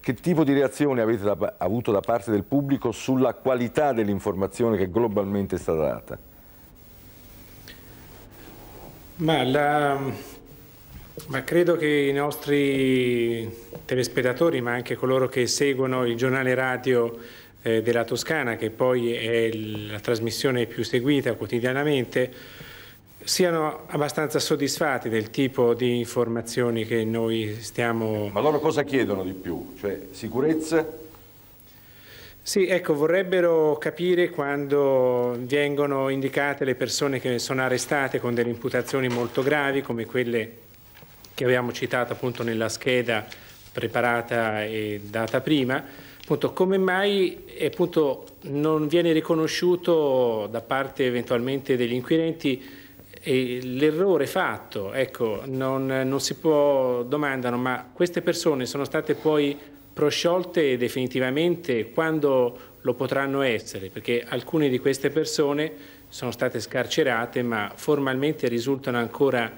Che tipo di reazione avete da, avuto da parte del pubblico sulla qualità dell'informazione che globalmente è stata data? Ma, la, ma credo che i nostri telespettatori, ma anche coloro che seguono il giornale radio eh, della Toscana, che poi è la trasmissione più seguita quotidianamente, siano abbastanza soddisfatti del tipo di informazioni che noi stiamo... Ma loro cosa chiedono di più? Cioè sicurezza? Sì, ecco, vorrebbero capire quando vengono indicate le persone che sono arrestate con delle imputazioni molto gravi come quelle che abbiamo citato appunto nella scheda preparata e data prima, appunto come mai appunto, non viene riconosciuto da parte eventualmente degli inquirenti l'errore fatto, ecco, non, non si può, domandare, ma queste persone sono state poi prosciolte definitivamente quando lo potranno essere, perché alcune di queste persone sono state scarcerate ma formalmente risultano ancora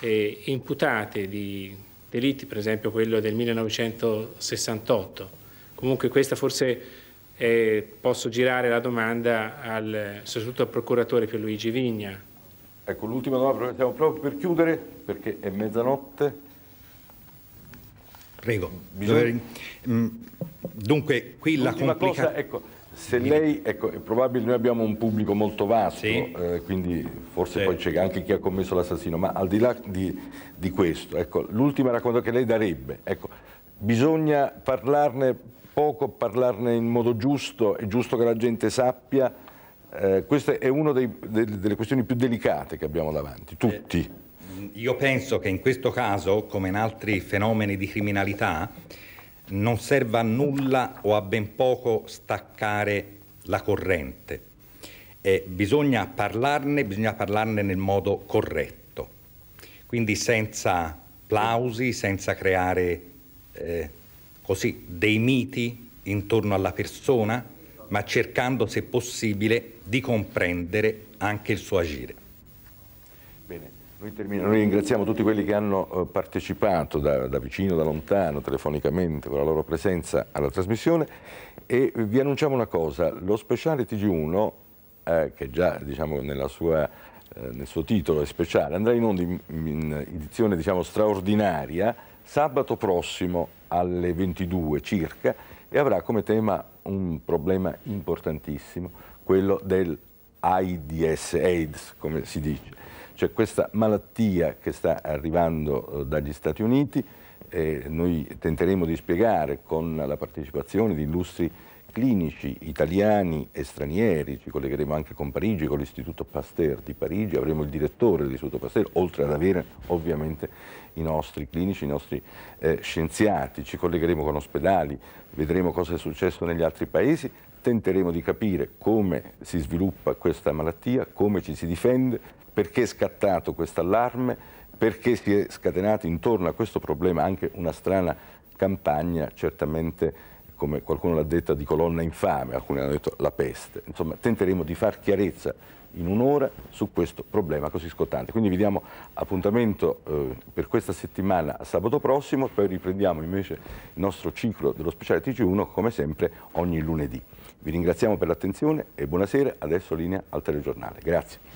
eh, imputate di delitti, per esempio quello del 1968. Comunque questa forse eh, posso girare la domanda al, soprattutto al procuratore Pierluigi Vigna, Ecco, l'ultima domanda, siamo proprio per chiudere, perché è mezzanotte. Prego. Bisogna... Mm, dunque, qui la complicazione... Ecco, se lei, ecco, è probabile, noi abbiamo un pubblico molto vasto, sì. eh, quindi forse sì. poi c'è anche chi ha commesso l'assassino, ma al di là di, di questo, ecco, l'ultima racconto che lei darebbe, ecco, bisogna parlarne poco, parlarne in modo giusto, è giusto che la gente sappia eh, questa è una delle questioni più delicate che abbiamo davanti, tutti. Eh, io penso che in questo caso, come in altri fenomeni di criminalità, non serva a nulla o a ben poco staccare la corrente. Eh, bisogna parlarne, bisogna parlarne nel modo corretto. Quindi senza plausi, senza creare eh, così dei miti intorno alla persona, ma cercando, se possibile, di comprendere anche il suo agire. Bene. Noi, noi, ringraziamo tutti quelli che hanno eh, partecipato da, da, vicino, da lontano, telefonicamente, con la loro presenza alla trasmissione e vi annunciamo una cosa, lo speciale TG1, eh, che già diciamo, sua, eh, nel suo titolo è speciale, andrà in onda in, in edizione diciamo, straordinaria sabato prossimo alle 22 circa e avrà come tema un problema importantissimo, quello dell'AIDS, AIDS come si dice, cioè questa malattia che sta arrivando eh, dagli Stati Uniti, eh, noi tenteremo di spiegare con la partecipazione di illustri clinici italiani e stranieri, ci collegheremo anche con Parigi, con l'Istituto Pasteur di Parigi, avremo il direttore dell'Istituto Pasteur, oltre ad avere ovviamente i nostri clinici, i nostri eh, scienziati, ci collegheremo con ospedali, vedremo cosa è successo negli altri paesi, tenteremo di capire come si sviluppa questa malattia, come ci si difende, perché è scattato questo allarme, perché si è scatenata intorno a questo problema anche una strana campagna certamente come qualcuno l'ha detta, di colonna infame, alcuni hanno detto la peste. Insomma, tenteremo di far chiarezza in un'ora su questo problema così scottante. Quindi vi diamo appuntamento eh, per questa settimana sabato prossimo, poi riprendiamo invece il nostro ciclo dello speciale TG1 come sempre ogni lunedì. Vi ringraziamo per l'attenzione e buonasera, adesso linea al telegiornale. Grazie.